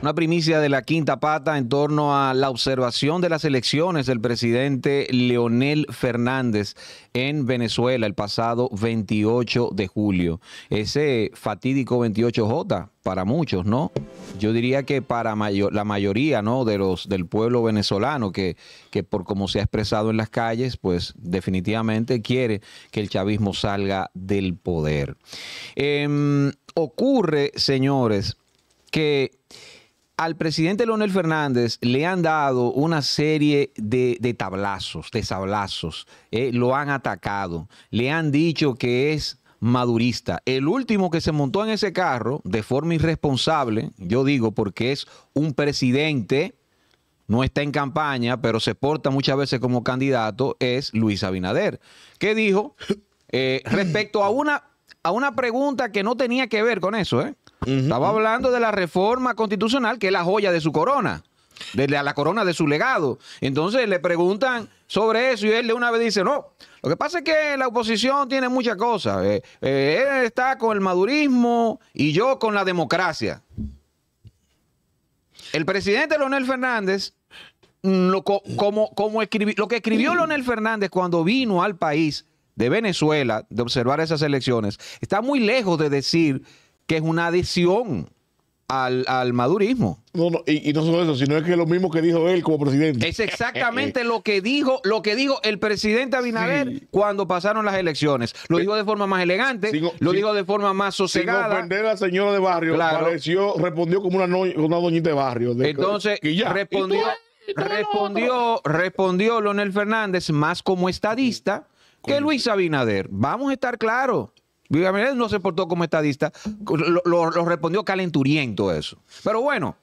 Una primicia de la quinta pata en torno a la observación de las elecciones del presidente Leonel Fernández en Venezuela el pasado 28 de julio. Ese fatídico 28J para muchos, ¿no? Yo diría que para la mayoría, ¿no? De los del pueblo venezolano que, por como se ha expresado en las calles, pues definitivamente quiere que el chavismo salga del poder. Em, ocurre, señores, que al presidente Leonel Fernández le han dado una serie de, tablazos, de sablazos, eh, lo han atacado, le han dicho que es madurista. El último que se montó en ese carro de forma irresponsable, yo digo porque es un presidente, no está en campaña, pero se porta muchas veces como candidato, es Luis Abinader, ¿Qué dijo eh, respecto a una, a una pregunta que no tenía que ver con eso, ¿eh? Estaba hablando de la reforma constitucional, que es la joya de su corona, de la, corona de su legado. Entonces le preguntan sobre eso y él de una vez dice, no, lo que pasa es que la oposición tiene muchas cosas. Eh, eh, él está con el madurismo y yo con la democracia. El presidente Leonel Fernández, mm, lo, como, lo que escribió Leonel Fernández cuando vino al país de Venezuela, de observar esas elecciones, está muy lejos de decir que es una adhesión al, al madurismo. No, no, y, no solo eso, sino es que es lo mismo que dijo él como presidente. Es exactamente lo que dijo, lo que dijo el presidente Abinader cuando pasaron las elecciones. Lo dijo de forma más elegante, lo dijo de forma más sosegada. Sin ofender a la señora de barrio, respondió como una, doñita de barrio. Entonces, respondió, respondió, respondió Leonel Fernández más como estadista que Luis Abinader. Vamos a estar claros no se portó como estadista, lo, respondió calenturiento eso. Pero bueno,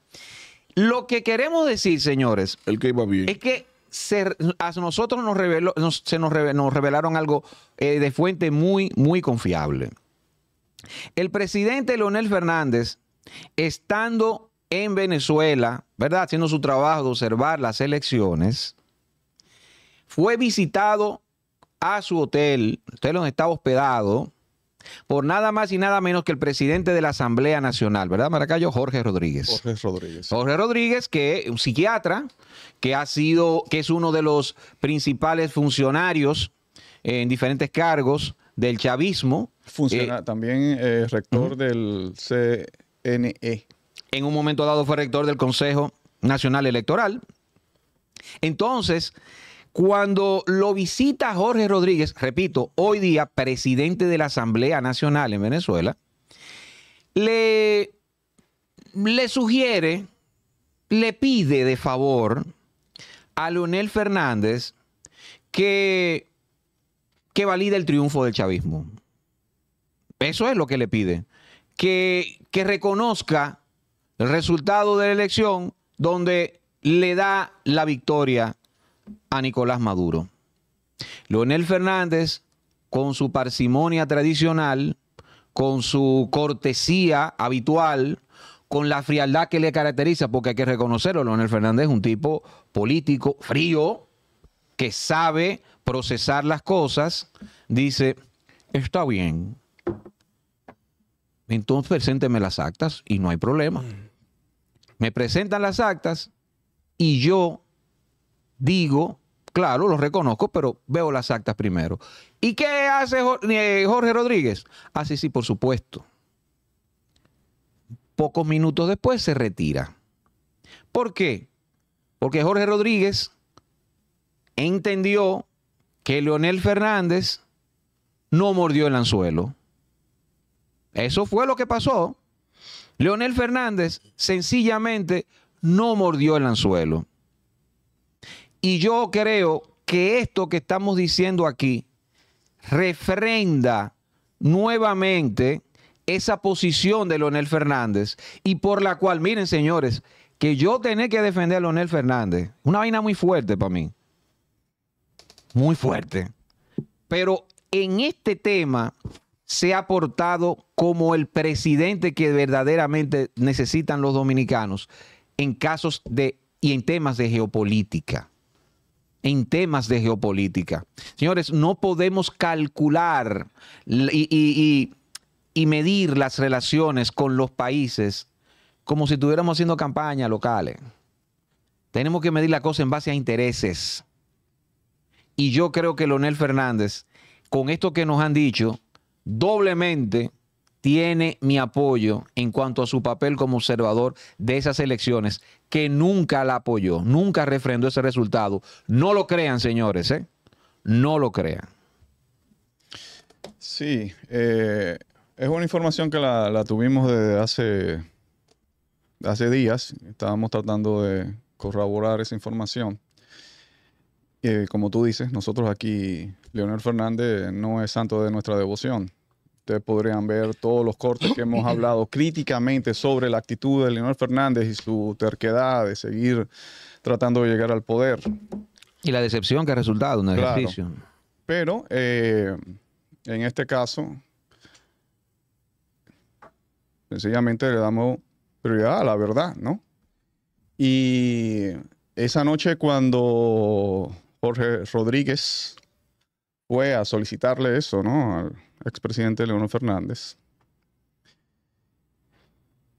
lo que queremos decir, señores, el que es que a nosotros nos, se nos, revelaron algo eh, de fuente muy, muy confiable. El presidente Leonel Fernández, estando en Venezuela, ¿verdad? Haciendo su trabajo de observar las elecciones, fue visitado a su hotel, hotel donde estaba hospedado, por nada más y nada menos que el presidente de la Asamblea Nacional, ¿verdad, Maracayo? Jorge Rodríguez. Jorge Rodríguez. Jorge Rodríguez, que es un psiquiatra, que ha sido, que es uno de los principales funcionarios en diferentes cargos del chavismo. Funciona, eh, también eh, rector del CNE. En un momento dado fue rector del Consejo Nacional Electoral. Entonces, cuando lo visita Jorge Rodríguez, repito, hoy día presidente de la Asamblea Nacional en Venezuela, le, le sugiere, le pide de favor a Leonel Fernández que, que valide el triunfo del chavismo. Eso es lo que le pide. Que, que reconozca el resultado de la elección donde le da la victoria a Nicolás Maduro. Leonel Fernández, con su parsimonia tradicional, con su cortesía habitual, con la frialdad que le caracteriza, porque hay que reconocerlo, Leonel Fernández es un tipo político frío, que sabe procesar las cosas, dice, está bien, entonces presénteme las actas y no hay problema. Mm. Me presentan las actas y yo digo, claro, lo reconozco, pero veo las actas primero. ¿Y qué hace eh, Jorge Rodríguez? Así ah, sí, por supuesto. Pocos minutos después se retira. ¿Por qué? Porque Jorge Rodríguez entendió que Leonel Fernández no mordió el anzuelo. Eso fue lo que pasó. Leonel Fernández sencillamente no mordió el anzuelo. Y yo creo que esto que estamos diciendo aquí refrenda nuevamente esa posición de Leonel Fernández y por la cual, miren señores, que yo tener que defender a Leonel Fernández, una vaina muy fuerte para mí, muy fuerte. Pero en este tema se ha portado como el presidente que verdaderamente necesitan los dominicanos en casos de y en temas de geopolítica en temas de geopolítica. Señores, no podemos calcular y, medir las relaciones con los países como si estuviéramos haciendo campañas locales. Tenemos que medir la cosa en base a intereses. Y yo creo que Leonel Fernández, con esto que nos han dicho, doblemente tiene mi apoyo en cuanto a su papel como observador de esas elecciones, que nunca la apoyó, nunca refrendó ese resultado. No lo crean, señores, ¿eh? No lo crean. Sí, eh, es una información que la, tuvimos desde hace, días. Estábamos tratando de corroborar esa información. Eh, como tú dices, nosotros aquí, Leonel Fernández no es santo de nuestra devoción. Ustedes podrían ver todos los cortes que hemos hablado críticamente sobre la actitud de Leonel Fernández y su terquedad de seguir tratando de llegar al poder. Y la decepción que ha resultado un ejercicio. Pero eh, en este caso, sencillamente le damos prioridad a la verdad, ¿no? Y esa noche cuando Jorge Rodríguez fue a solicitarle eso, ¿no? expresidente León Fernández.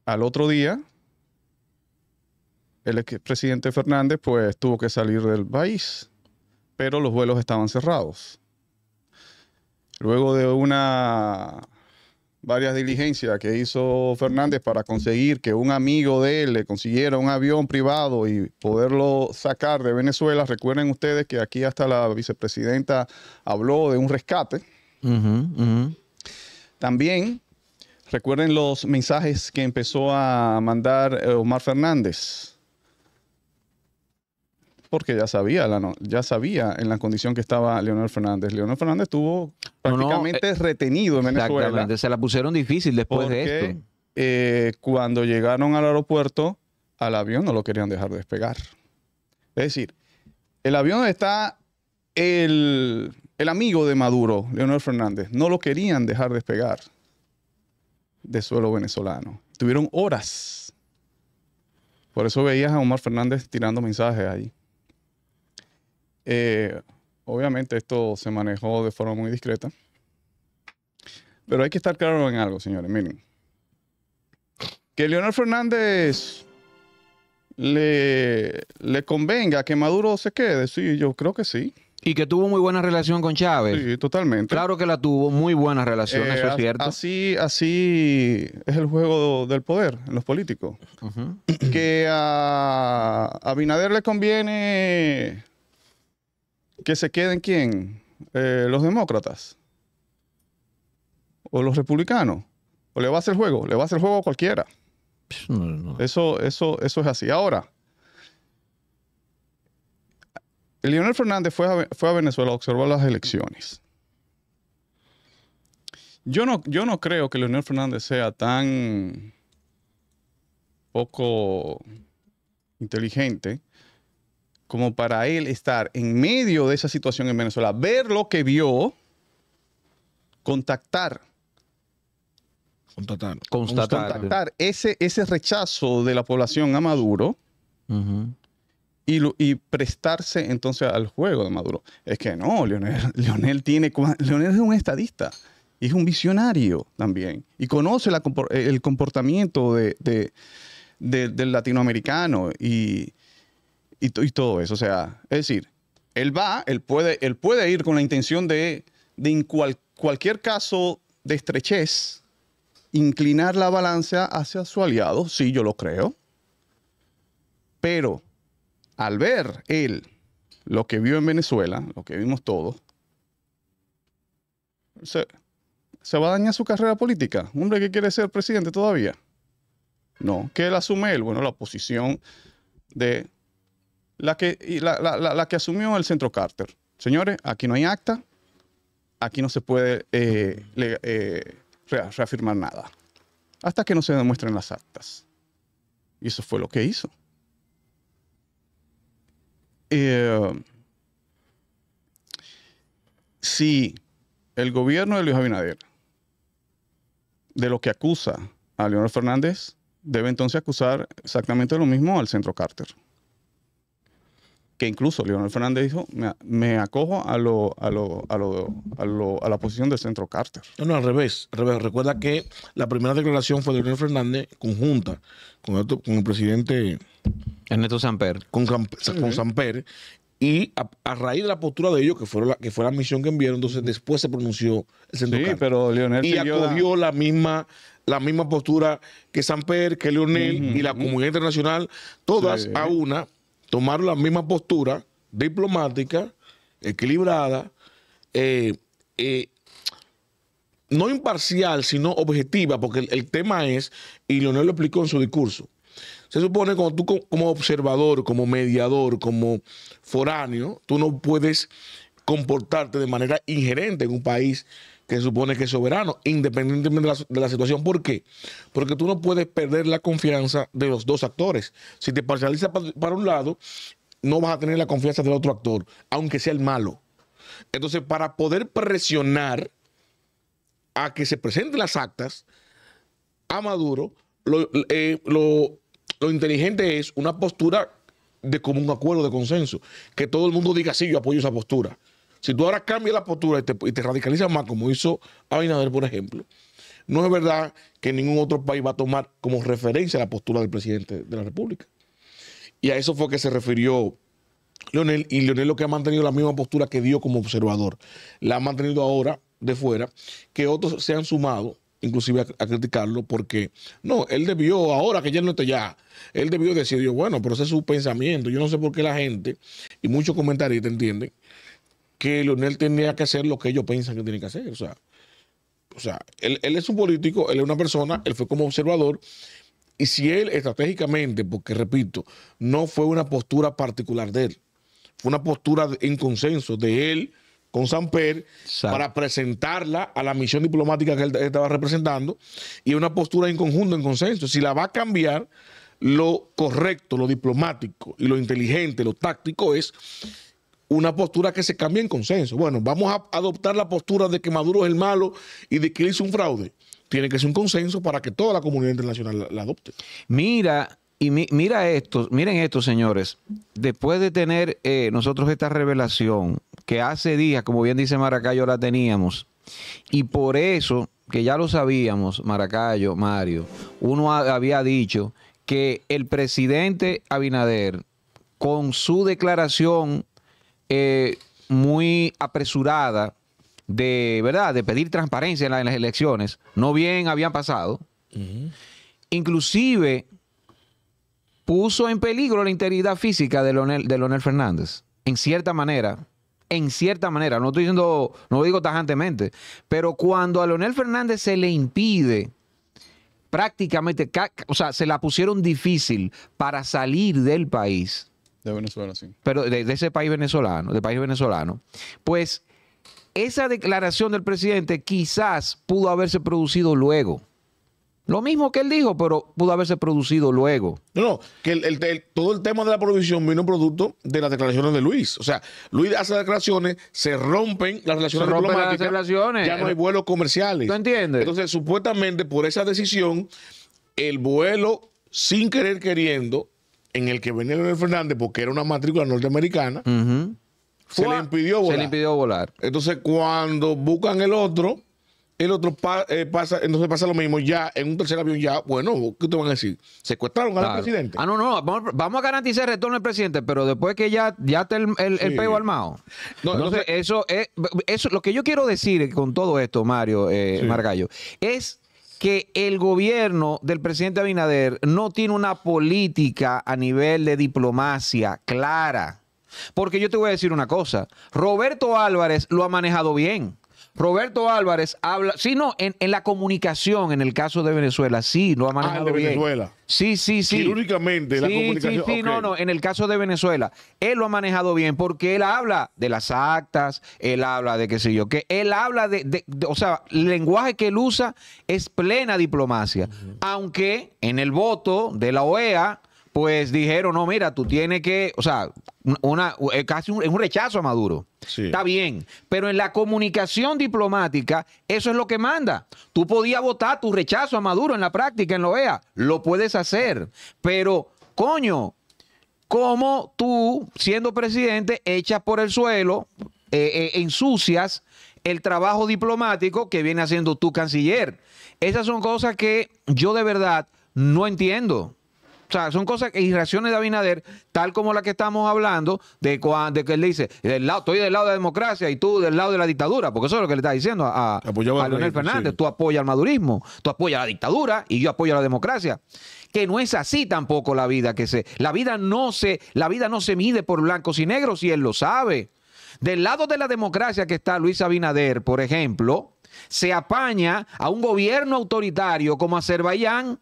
Al otro día, el expresidente Fernández pues tuvo que salir del país, pero los vuelos estaban cerrados. Luego de una varias diligencias que hizo Fernández para conseguir que un amigo de él le consiguiera un avión privado y poderlo sacar de Venezuela. Recuerden ustedes que aquí hasta la vicepresidenta habló de un rescate también recuerden los mensajes que empezó a mandar eh, Omar Fernández. Porque ya sabía, ya sabía en la condición que estaba Leonel Fernández. Leonel Fernández estuvo eh, prácticamente retenido en Venezuela. se la pusieron difícil después de esto. Eh, cuando llegaron al aeropuerto, al avión no lo querían dejar despegar. Es decir, el avión está el el amigo de Maduro, Leonel Fernández, no lo querían dejar despegar de suelo venezolano. Tuvieron horas. Por eso veías a Omar Fernández tirando mensajes ahí. Eh, obviamente esto se manejó de forma muy discreta. Pero hay que estar claro en algo, señores. Miren. Que Leonel Fernández le, le convenga que Maduro se quede. Sí, yo creo que sí. Y que tuvo muy buena relación con Chávez. Sí, totalmente. Claro que la tuvo, muy buena relación, eh, eso es cierto. Así, así es el juego del poder en los políticos. Que a, Binader le conviene que se queden quién? Eh, los demócratas. O los republicanos. O le va a hacer juego, le va a hacer juego a cualquiera. Eso, eso, eso es así. Ahora, Leonel Fernández fue a, Venezuela a observar las elecciones. Yo no, yo no creo que Leonel Fernández sea tan poco inteligente como para él estar en medio de esa situación en Venezuela, ver lo que vio, contactar. Contactar. Constatar, ese, ese rechazo de la población a Maduro y, prestarse entonces al juego de Maduro. Es que no, Leonel, Leonel, tiene, es un estadista es un visionario también y conoce eh, el comportamiento de, del latinoamericano y, y, y, todo eso. O sea, es decir, él va, él puede, él puede ir con la intención de, en cualquier caso de estrechez, inclinar la balanza hacia su aliado, sí, yo lo creo. Pero al ver él lo que vio en Venezuela, lo que vimos todos, se, va a dañar su carrera política. Un hombre que quiere ser presidente todavía. No, que él asume él, bueno, la posición de la que, la, que asumió el centro Carter. Señores, aquí no hay acta, aquí no se puede eh, eh, reafirmar nada, hasta que no se demuestren las actas. Y eso fue lo que hizo. Eh, si el gobierno de Luis Abinader, de lo que acusa a Leonel Fernández, debe entonces acusar exactamente lo mismo al centro Carter que incluso Leonel Fernández dijo, me, acojo a, lo, a, la posición del centro Carter. No, al revés, al revés. Recuerda que la primera declaración fue de Leonel Fernández conjunta con, el, presidente... Ernesto Samper. Con, con Samper. Y a, raíz de la postura de ellos, que, la, que fue la misión que enviaron, entonces después se pronunció el centro Sí, pero Leonel Y acogió la... misma la misma postura que Samper, que Leonel y la comunidad internacional, todas a una tomar la misma postura diplomática, equilibrada, eh, eh, no imparcial, sino objetiva, porque el, tema es, y Leonel lo explicó en su discurso, se supone que tú como observador, como mediador, como foráneo, tú no puedes comportarte de manera ingerente en un país que supone que es soberano, independientemente de la, situación. ¿Por qué? Porque tú no puedes perder la confianza de los dos actores. Si te parcializas para, un lado, no vas a tener la confianza del otro actor, aunque sea el malo. Entonces, para poder presionar a que se presenten las actas a Maduro, lo, eh, lo inteligente es una postura de común acuerdo, de consenso. Que todo el mundo diga, sí, yo apoyo esa postura. Si tú ahora cambias la postura y te, radicalizas más, como hizo Abinader, por ejemplo, no es verdad que ningún otro país va a tomar como referencia la postura del presidente de la República. Y a eso fue que se refirió Leonel, y Leonel lo que ha mantenido la misma postura que dio como observador, la ha mantenido ahora de fuera, que otros se han sumado, inclusive a, criticarlo, porque no, él debió, ahora que ya no está ya, él debió decir, bueno, pero ese es su pensamiento, yo no sé por qué la gente, y muchos comentaristas entienden, que Leonel tenía que hacer lo que ellos piensan que tiene que hacer. O sea, o sea él, es un político, él es una persona, él fue como observador. Y si él estratégicamente, porque repito, no fue una postura particular de él, fue una postura en consenso de él con Samper para presentarla a la misión diplomática que él estaba representando y una postura en conjunto, en consenso. Si la va a cambiar, lo correcto, lo diplomático y lo inteligente, lo táctico es una postura que se cambie en consenso. Bueno, vamos a adoptar la postura de que Maduro es el malo y de que él hizo un fraude. Tiene que ser un consenso para que toda la comunidad internacional la, adopte. Mira, y mira esto, miren esto, señores. Después de tener eh, nosotros esta revelación, que hace días, como bien dice Maracayo, la teníamos, y por eso, que ya lo sabíamos, Maracayo, Mario, uno había dicho que el presidente Abinader, con su declaración eh, muy apresurada de, ¿verdad? de pedir transparencia en, las elecciones. No bien habían pasado. Inclusive puso en peligro la integridad física de Leonel, de Fernández. En cierta manera, en cierta manera, no estoy diciendo, no lo digo tajantemente, pero cuando a Leonel Fernández se le impide prácticamente, o sea, se la pusieron difícil para salir del país, de Venezuela, sí. Pero de, ese país venezolano, de país venezolano. Pues esa declaración del presidente quizás pudo haberse producido luego. Lo mismo que él dijo, pero pudo haberse producido luego. No, no, que todo el tema de la prohibición vino producto de las declaraciones de Luis. O sea, Luis hace declaraciones, se rompen las relaciones diplomáticas. Las relaciones. Ya no hay vuelos comerciales. ¿Tú entiendes? Entonces, supuestamente por esa decisión, el vuelo, sin querer queriendo, en el que venía Leonel Fernández, porque era una matrícula norteamericana, se, le impidió volar. se le impidió volar. Entonces, cuando buscan el otro, el otro eh, pasa, entonces pasa lo mismo ya en un tercer avión ya, bueno, ¿qué te van a decir? Secuestraron al presidente. Ah, no, no, vamos, a garantizar el retorno del presidente, pero después que ya, ya está el, el, armado. entonces, eso es, lo que yo quiero decir con todo esto, Mario, eh, Margallo, es que el gobierno del presidente Abinader no tiene una política a nivel de diplomacia clara. Porque yo te voy a decir una cosa, Roberto Álvarez lo ha manejado bien. Roberto Álvarez habla, sí, no, en, en, la comunicación, en el caso de Venezuela, sí, lo ha ah, manejado de bien. Venezuela. Sí, sí, sí. únicamente, sí, la comunicación. Sí, sí, no, no, en el caso de Venezuela, él lo ha manejado bien porque él habla de las actas, él habla de qué sé yo, que él habla de, o sea, el lenguaje que él usa es plena diplomacia, aunque en el voto de la OEA pues dijeron, no, mira, tú tienes que, o sea, una, eh, casi un, rechazo a Maduro. Está bien, pero en la comunicación diplomática eso es lo que manda. Tú podías votar tu rechazo a Maduro en la práctica, en la OEA, lo puedes hacer, pero coño, ¿cómo tú, siendo presidente, echas por el suelo, eh, eh, ensucias el trabajo diplomático que viene haciendo tu canciller? Esas son cosas que yo de verdad no entiendo. O sea, son cosas que irraciones de Abinader, tal como la que estamos hablando, de, de que él dice, estoy del lado de la democracia y tú del lado de la dictadura, porque eso es lo que le está diciendo a, a Leonel Fernández. Tú apoyas al madurismo, tú apoyas a la dictadura y yo apoyo a la democracia. Que no es así tampoco la vida que se. La vida no se, la vida no se mide por blancos y negros, y él lo sabe. Del lado de la democracia que está Luis Abinader, por ejemplo, se apaña a un gobierno autoritario como Azerbaiyán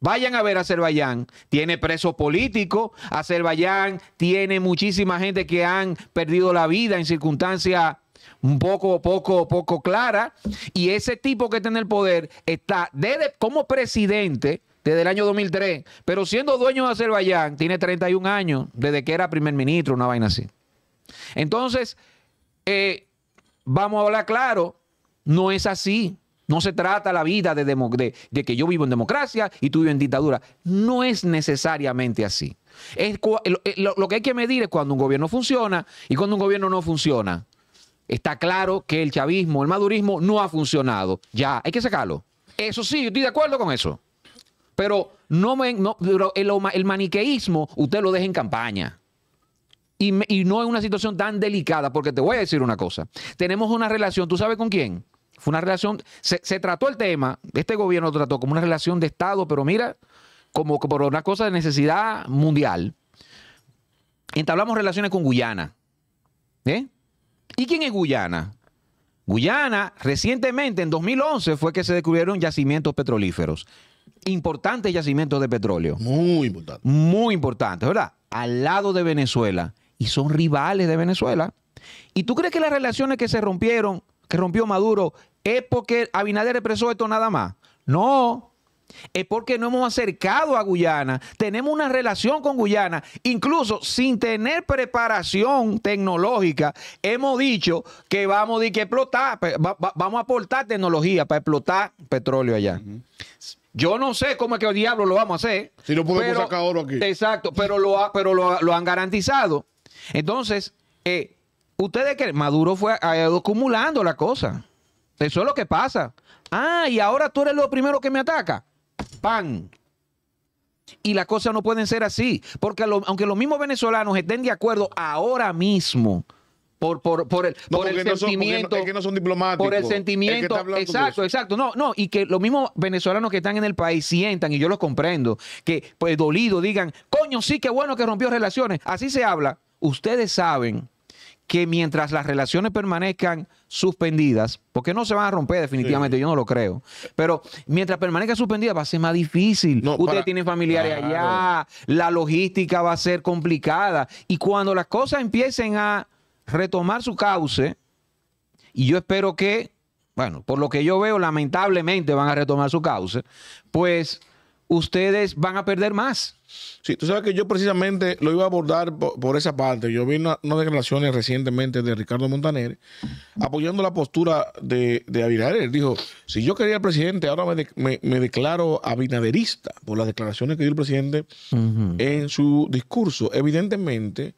Vayan a ver a Azerbaiyán. Tiene presos políticos. Azerbaiyán tiene muchísima gente que han perdido la vida en circunstancias un poco, poco, poco claras, Y ese tipo que está en el poder está desde, como presidente desde el año 2003, pero siendo dueño de Azerbaiyán, tiene 31 años desde que era primer ministro, una vaina así. Entonces, eh, vamos a hablar claro, no es así. No se trata la vida de, que yo vivo en democracia y tú vives en dictadura. No es necesariamente así. lo, que hay que medir es cuando un gobierno funciona y cuando un gobierno no funciona. Está claro que el chavismo, el madurismo no ha funcionado. Ya, hay que sacarlo. Eso sí, estoy de acuerdo con eso. Pero, no, el, maniqueísmo usted lo deja en campaña. Y, y no es una situación tan delicada, porque te voy a decir una cosa. Tenemos una relación, ¿tú sabes con quién? Fue una relación, se, trató el tema, este gobierno lo trató como una relación de Estado, pero mira, como, por una cosa de necesidad mundial. Entablamos relaciones con Guyana. ¿eh? ¿Y quién es Guyana? Guyana, recientemente, en 2011, fue que se descubrieron yacimientos petrolíferos. Importantes yacimientos de petróleo. Muy importantes. Muy importantes, ¿verdad? Al lado de Venezuela. Y son rivales de Venezuela. ¿Y tú crees que las relaciones que se rompieron que rompió Maduro es porque Abinader expresó esto nada más. No, es porque no hemos acercado a Guyana, tenemos una relación con Guyana, incluso sin tener preparación tecnológica, hemos dicho que vamos a explotar, vamos a aportar tecnología para explotar petróleo allá. Yo no sé cómo es que el diablo lo vamos a hacer. Si no podemos sacar oro aquí. Exacto, pero lo, lo han garantizado. Entonces, eh, ustedes que Maduro fue acumulando la cosa. Eso es lo que pasa. Ah, y ahora tú eres lo primero que me ataca. Pan. Y las cosas no pueden ser así, porque aunque los mismos venezolanos estén de acuerdo ahora mismo por, el, sentimiento. no son diplomáticos. Por el sentimiento. exacto, exacto. No, no. Y que los mismos venezolanos que están en el país sientan, y yo los comprendo, que pues dolido digan, coño, sí, qué bueno que rompió relaciones. Así se habla. Ustedes saben que mientras las relaciones permanezcan suspendidas, porque no se van a romper definitivamente, yo no lo creo, pero mientras permanezca suspendidas va a ser más difícil. No, Ustedes tienen familiares allá, la logística va a ser complicada y cuando las cosas empiecen a retomar su cauce, y yo espero que, bueno, por lo que yo veo, lamentablemente van a retomar su cauce, pues ustedes van a perder más. Sí, tú sabes que yo precisamente lo iba a abordar por, esa parte. Yo vi unas declaraciones recientemente de Ricardo Montaner apoyando la postura de, Abinader. Él dijo, si yo quería al presidente, ahora me, declaro abinaderista por las declaraciones que dio el presidente en su discurso. Evidentemente,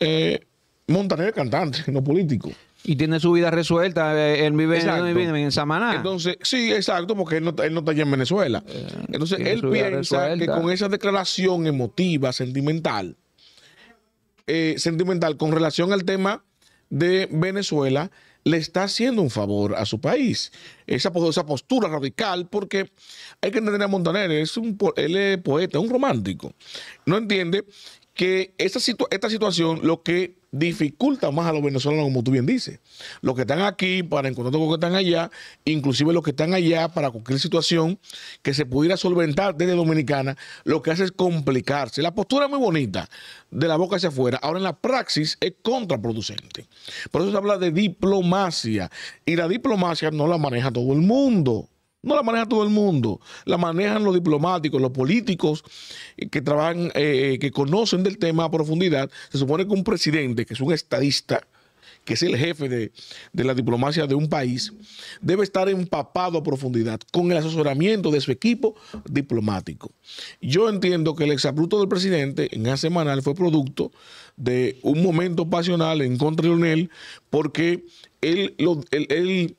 eh, Montaner es cantante, no político. Y tiene su vida resuelta. Eh, él vive, en Samaná. Entonces, sí, exacto, porque él no, está allá en Venezuela. Eh, Entonces, él piensa que con esa declaración emotiva, sentimental, eh, sentimental con relación al tema de Venezuela, le está haciendo un favor a su país. Esa, esa postura radical, porque hay que entender a Montaner, es un, él es poeta, es un romántico. No entiende que esta situación lo que dificulta más a los venezolanos, como tú bien dices. Los que están aquí para encontrar con los que están allá, inclusive los que están allá para cualquier situación que se pudiera solventar desde Dominicana, lo que hace es complicarse. La postura es muy bonita, de la boca hacia afuera, ahora en la praxis es contraproducente. Por eso se habla de diplomacia, y la diplomacia no la maneja todo el mundo. No la maneja todo el mundo, la manejan los diplomáticos, los políticos que trabajan, eh, eh, que conocen del tema a profundidad. Se supone que un presidente, que es un estadista, que es el jefe de, la diplomacia de un país, debe estar empapado a profundidad con el asesoramiento de su equipo diplomático. Yo entiendo que el exabrupto del presidente en la semanal fue producto de un momento pasional en contra de él, porque él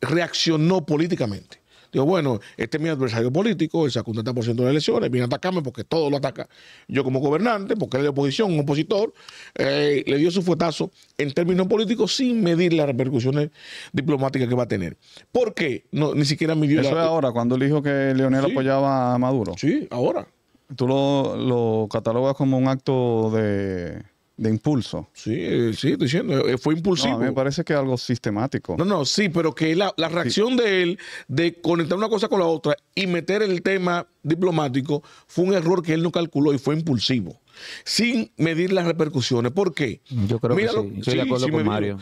reaccionó políticamente. Digo, bueno, este es mi adversario político, él sacó un 30% de las elecciones, viene a atacarme porque todo lo ataca. Yo como gobernante, porque él de oposición, un opositor, eh, le dio su fuetazo en términos políticos sin medir las repercusiones diplomáticas que va a tener. ¿Por qué? No, ni siquiera midió... Eso es ahora, cuando le dijo que Leonel apoyaba a Maduro. Sí, ahora. Tú lo catalogas como un acto de de impulso. Sí, sí, estoy diciendo, eh, fue impulsivo. me parece que algo sistemático. No, no, sí, pero que la, reacción de él de conectar una cosa con la otra y meter el tema diplomático fue un error que él no calculó y fue impulsivo, sin medir las repercusiones. ¿Por qué? Yo creo que sí. Estoy de acuerdo con Mario.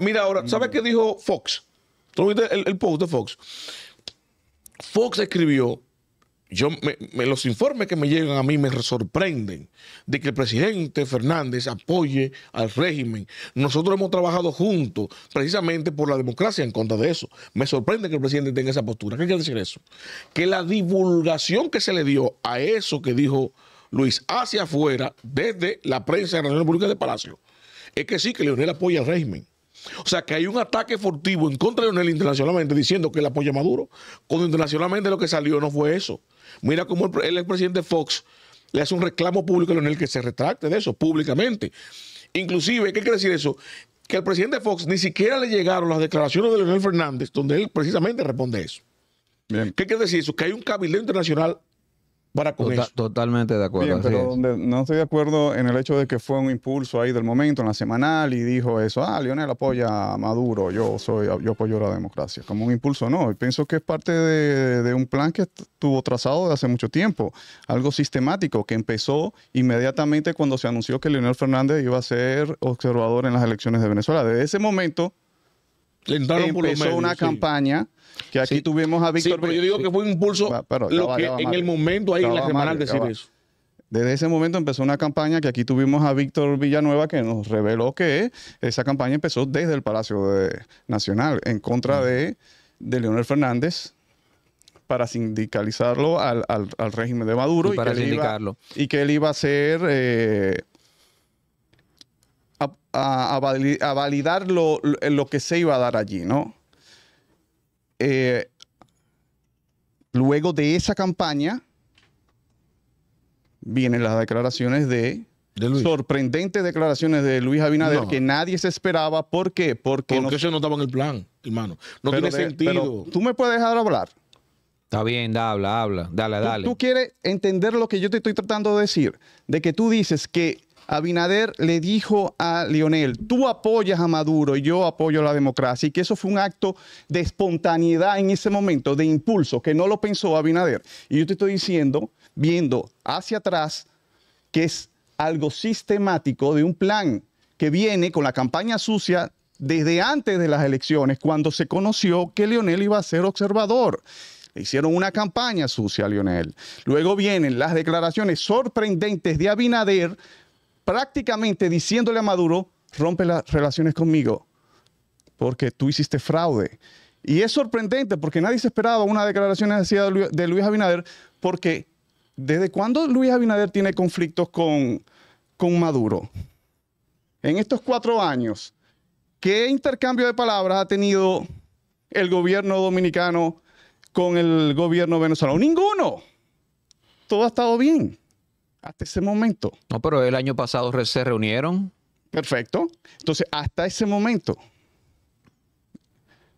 mira ahora, mm. ¿sabes qué dijo Fox? ¿Tú viste el post de Fox? Fox escribió yo me, los informes que me llegan a mí me sorprenden de que el presidente Fernández apoye al régimen. Nosotros hemos trabajado juntos precisamente por la democracia en contra de eso. Me sorprende que el presidente tenga esa postura. ¿Qué quiere decir eso? Que la divulgación que se le dio a eso que dijo Luis hacia afuera desde la prensa de la República de Palacio es que sí, que Leonel apoya al régimen. O sea que hay un ataque furtivo en contra de Leonel internacionalmente diciendo que él apoya a Maduro, cuando internacionalmente lo que salió no fue eso. Mira cómo el, el expresidente Fox le hace un reclamo público a Leonel que se retracte de eso públicamente. Inclusive, ¿qué quiere decir eso? Que al presidente Fox ni siquiera le llegaron las declaraciones de Leonel Fernández, donde él precisamente responde eso. ¿Qué quiere decir eso? Que hay un cabildo internacional para tota- Totalmente de acuerdo. no estoy de acuerdo en el hecho de que fue un impulso ahí del momento, en la semanal, y dijo eso, ah, Lionel apoya a Maduro, yo soy, yo apoyo la democracia. Como un impulso, no. Y pienso que es parte de, un plan que estuvo trazado de hace mucho tiempo, algo sistemático que empezó inmediatamente cuando se anunció que Lionel Fernández iba a ser observador en las elecciones de Venezuela. Desde ese momento empezó una campaña que aquí tuvimos a Víctor. pero yo digo que fue un impulso lo que en el momento ahí en la semana al decir eso. Desde ese momento empezó una campaña que aquí tuvimos a Víctor Villanueva que nos reveló que esa campaña empezó desde el Palacio Nacional en contra de, de Leonel Fernández, para sindicalizarlo al, régimen de Maduro. Y, que Él iba, a ser. Eh, a, a, a, validar lo, lo, que se iba a dar allí, ¿no? Eh, luego de esa campaña vienen las declaraciones de... Sorprendentes declaraciones de Luis Abinader que nadie se esperaba. ¿Por qué? Porque, Porque no, eso no estaba en el plan, hermano. No tiene sentido. Tú me puedes dejar hablar. Está bien, habla, habla, dale, dale. tú, quieres entender lo que yo te estoy tratando de decir, de que tú dices que Abinader le dijo a Lionel, tú apoyas a Maduro y yo apoyo la democracia, y que eso fue un acto de espontaneidad en ese momento, de impulso, que no lo pensó Abinader. Y yo te estoy diciendo, viendo hacia atrás, que es algo sistemático de un plan que viene con la campaña sucia desde antes de las elecciones, cuando se conoció que Lionel iba a ser observador. Le hicieron una campaña sucia a Lionel. Luego vienen las declaraciones sorprendentes de Abinader prácticamente diciéndole a Maduro, rompe las relaciones conmigo, porque tú hiciste fraude. Y es sorprendente porque nadie se esperaba una declaración así de Luis Abinader, porque ¿desde cuándo Luis Abinader tiene conflictos con, con Maduro? En estos cuatro años, ¿qué intercambio de palabras ha tenido el gobierno dominicano con el gobierno venezolano? Ninguno. Todo ha estado bien hasta ese momento. No, pero el año pasado se reunieron. Perfecto. Entonces, hasta ese momento.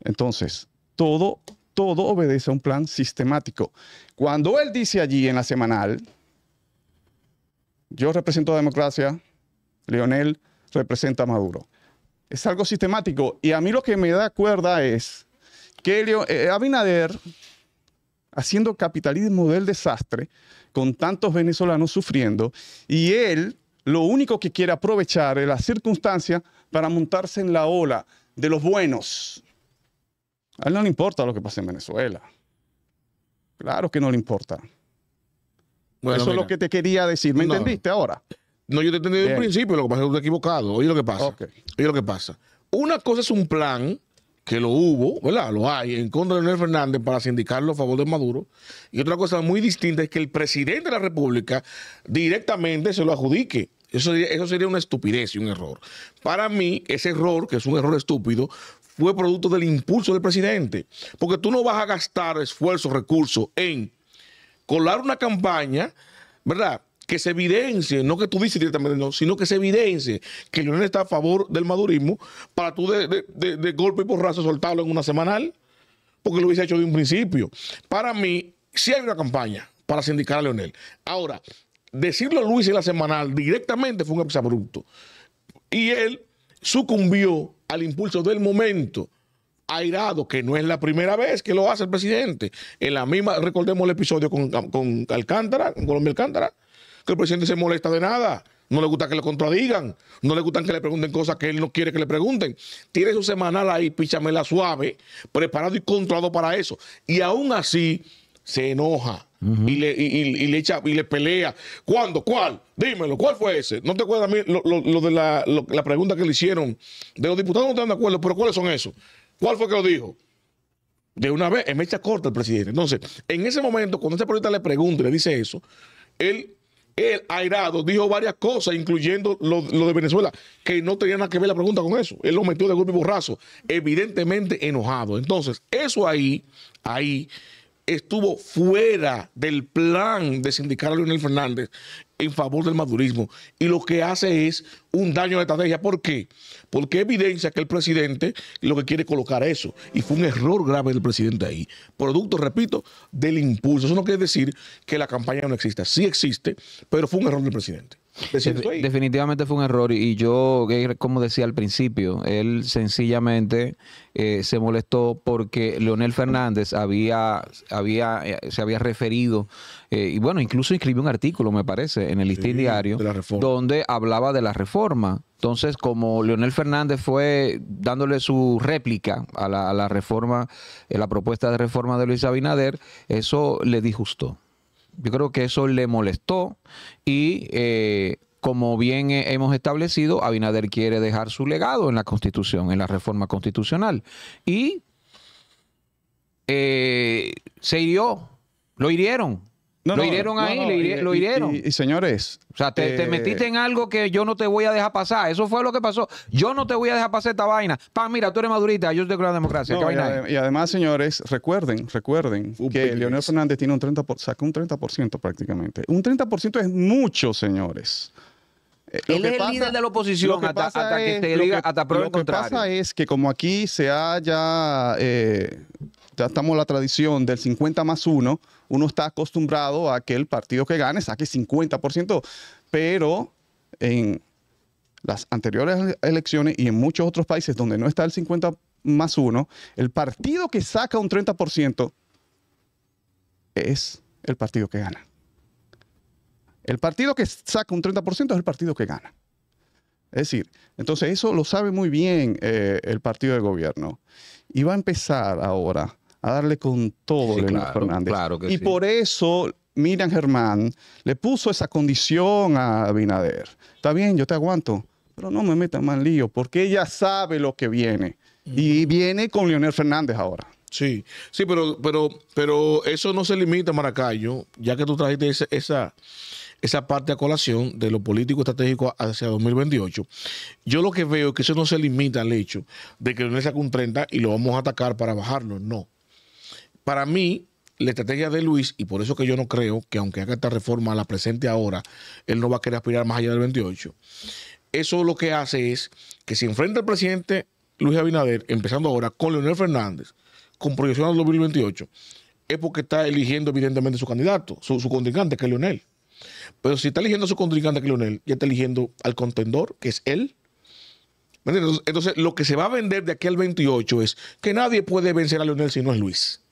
Entonces, todo, todo obedece a un plan sistemático. Cuando él dice allí en la semanal, yo represento a la democracia, Leonel representa a Maduro. Es algo sistemático. Y a mí lo que me da cuerda es que eh, Abinader haciendo capitalismo del desastre, con tantos venezolanos sufriendo, y él lo único que quiere aprovechar es la circunstancia para montarse en la ola de los buenos. A él no le importa lo que pasa en Venezuela. Claro que no le importa. Eso es lo que te quería decir. ¿Me entendiste ahora? No, yo te entendí desde el principio, lo que pasa es que estoy equivocado. Oye lo que pasa. Oye lo que pasa. Una cosa es un plan que lo hubo, ¿verdad? Lo hay en contra de Leonel Fernández para sindicarlo a favor de Maduro. Y otra cosa muy distinta es que el presidente de la República directamente se lo adjudique. Eso sería, eso sería una estupidez y un error. Para mí, ese error, que es un error estúpido, fue producto del impulso del presidente. Porque tú no vas a gastar esfuerzos, recursos en colar una campaña, ¿verdad? que se evidencie, no que tú dices directamente, sino que se evidencie que Leonel está a favor del madurismo para tú de, golpe y porrazo soltarlo en una semanal, porque lo hubiese hecho de un principio. Para mí, sí hay una campaña para sindicar a Leonel. Ahora, decirlo Luis en la semanal directamente fue un episodio abrupto Y él sucumbió al impulso del momento airado, que no es la primera vez que lo hace el presidente. En la misma, recordemos el episodio con, con Alcántara, con Colombia Alcántara, que el presidente se molesta de nada. No le gusta que le contradigan. No le gustan que le pregunten cosas que él no quiere que le pregunten. Tiene su semanal ahí, pichamela suave, preparado y controlado para eso. Y aún así se enoja y, le, echa y le pelea. ¿Cuándo? ¿Cuál? Dímelo, ¿cuál fue ese? ¿No te acuerdas a mí lo, de la, pregunta que le hicieron? De los diputados no están de acuerdo, pero ¿cuáles son esos? ¿Cuál fue que lo dijo? De una vez, en mecha corta el presidente. Entonces, en ese momento, cuando ese periodista le pregunta y le dice eso, él él, airado dijo varias cosas, incluyendo lo, de Venezuela, que no tenía nada que ver la pregunta con eso. Él lo metió de golpe y borrazo, evidentemente enojado. Entonces, eso ahí, ahí estuvo fuera del plan de sindicar a Leonel Fernández en favor del madurismo. Y lo que hace es un daño a la estrategia. ¿Por qué? Porque evidencia que el presidente lo que quiere colocar eso. Y fue un error grave del presidente ahí. Producto, repito, del impulso. Eso no quiere decir que la campaña no exista. Sí existe, pero fue un error del presidente definitivamente fue un error y yo, eh, como decía al principio, él sencillamente eh, se molestó porque Leonel Fernández había, había, eh, se había referido, y bueno, incluso escribió un artículo, me parece, en el listín diario, donde hablaba de la reforma. Entonces, como Leonel Fernández fue dándole su réplica a la, a la reforma, a la propuesta de reforma de Luis Abinader, eso le disgustó. Yo creo que eso le molestó y eh, como bien hemos establecido, Abinader quiere dejar su legado en la Constitución, en la reforma constitucional. Y eh, se hirió, lo hirieron, lo hirieron ahí, lo hirieron. Y, señores. O sea, te, eh, metiste en algo que yo no te voy a dejar pasar. Eso fue lo que pasó. Yo no te voy a dejar pasar esta vaina. Pam, mira, tú eres madurita, yo estoy con la democracia. y, además, señores, recuerden, recuerden que Leonel Fernández tiene un 30 por, un 30% prácticamente. Un 30% es mucho, señores. Eh, Él es el líder de la oposición hasta, que, te diga, hasta prueba Lo que pasa es que como aquí se haya... Eh, ya estamos en la tradición del 50 más 1, uno está acostumbrado a que el partido que gane saque 50%, pero en las anteriores elecciones y en muchos otros países donde no está el 50 más 1, el partido que saca un 30% es el partido que gana. El partido que saca un 30% es el partido que gana. Es decir, entonces eso lo sabe muy bien eh, el partido de gobierno. Y va a empezar ahora a darle con todo Leonel Fernández. y por eso Miriam Germán le puso esa condición a Abinader. Está bien, yo te aguanto, pero no me metas más lío, porque ella sabe lo que viene. Y viene con Leonel Fernández ahora. Sí, sí, pero, pero, pero eso no se limita Maracayo, ya que tú trajiste esa, esa, parte a colación de lo político estratégico hacia 2028. Yo lo que veo es que eso no se limita al hecho de que Leonel se un y lo vamos a atacar para bajarlo. No para mí, la estrategia de Luis, y por eso que yo no creo que aunque haga esta reforma, la presente ahora, él no va a querer aspirar más allá del 28. Eso lo que hace es que si enfrenta al presidente Luis Abinader, empezando ahora con Leonel Fernández, con proyección al 2028, es porque está eligiendo evidentemente su candidato, su, su contrincante, que es Leonel. Pero si está eligiendo su contrincante, que es Leonel, ya está eligiendo al contendor, que es él. Entonces, lo que se va a vender de aquí al 28 es que nadie puede vencer a Leonel si no es Luis.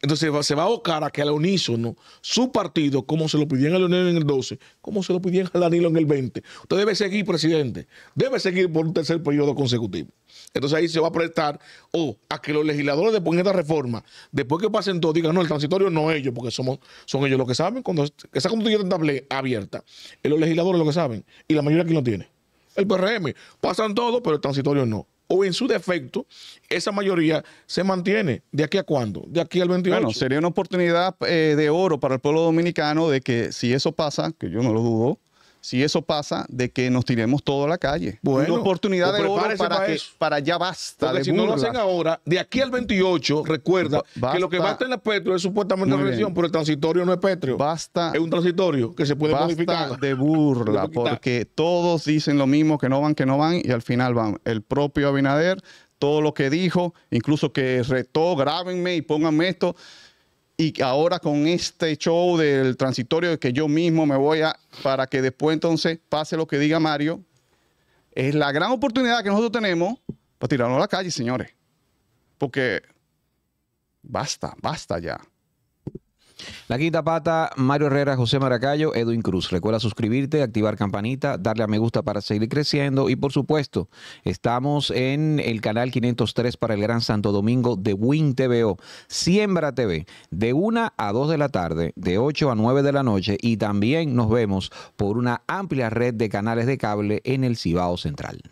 Entonces se va a buscar a que al unísono su partido, como se lo pidieron a Leonel en el 12, como se lo pidieron a Danilo en el 20. Usted debe seguir, presidente. Debe seguir por un tercer periodo consecutivo. Entonces ahí se va a prestar o a que los legisladores después de esta reforma, después que pasen todo, digan, no, el transitorio no ellos, porque somos, son ellos los que saben. Cuando esa constitución está abierta, es eh, los legisladores los que saben. Y la mayoría aquí no tiene. El PRM. Pasan todo, pero el transitorio no o en su defecto, esa mayoría se mantiene. ¿De aquí a cuándo? De aquí al 28. Bueno, sería una oportunidad eh, de oro para el pueblo dominicano de que si eso pasa, que yo no lo dudo, si eso pasa, de que nos tiremos todo a la calle. Bueno, Una oportunidad de para, para para ya basta. si no lo hacen ahora, de aquí al 28, recuerda que lo que basta en la Petro es supuestamente una revisión, pero el transitorio no es Petro. Basta. Es un transitorio que se puede basta de burla, porque todos dicen lo mismo, que no van, que no van, y al final van. El propio Abinader, todo lo que dijo, incluso que retó, grábenme y pónganme esto y ahora con este show del transitorio que yo mismo me voy a, para que después entonces pase lo que diga Mario, es la gran oportunidad que nosotros tenemos para tirarnos a la calle, señores. Porque basta, basta ya. La quinta pata, Mario Herrera, José Maracayo, Edwin Cruz. Recuerda suscribirte, activar campanita, darle a me gusta para seguir creciendo y por supuesto, estamos en el canal 503 para el Gran Santo Domingo de Win TVO, Siembra TV, de 1 a 2 de la tarde, de 8 a 9 de la noche y también nos vemos por una amplia red de canales de cable en el Cibao Central.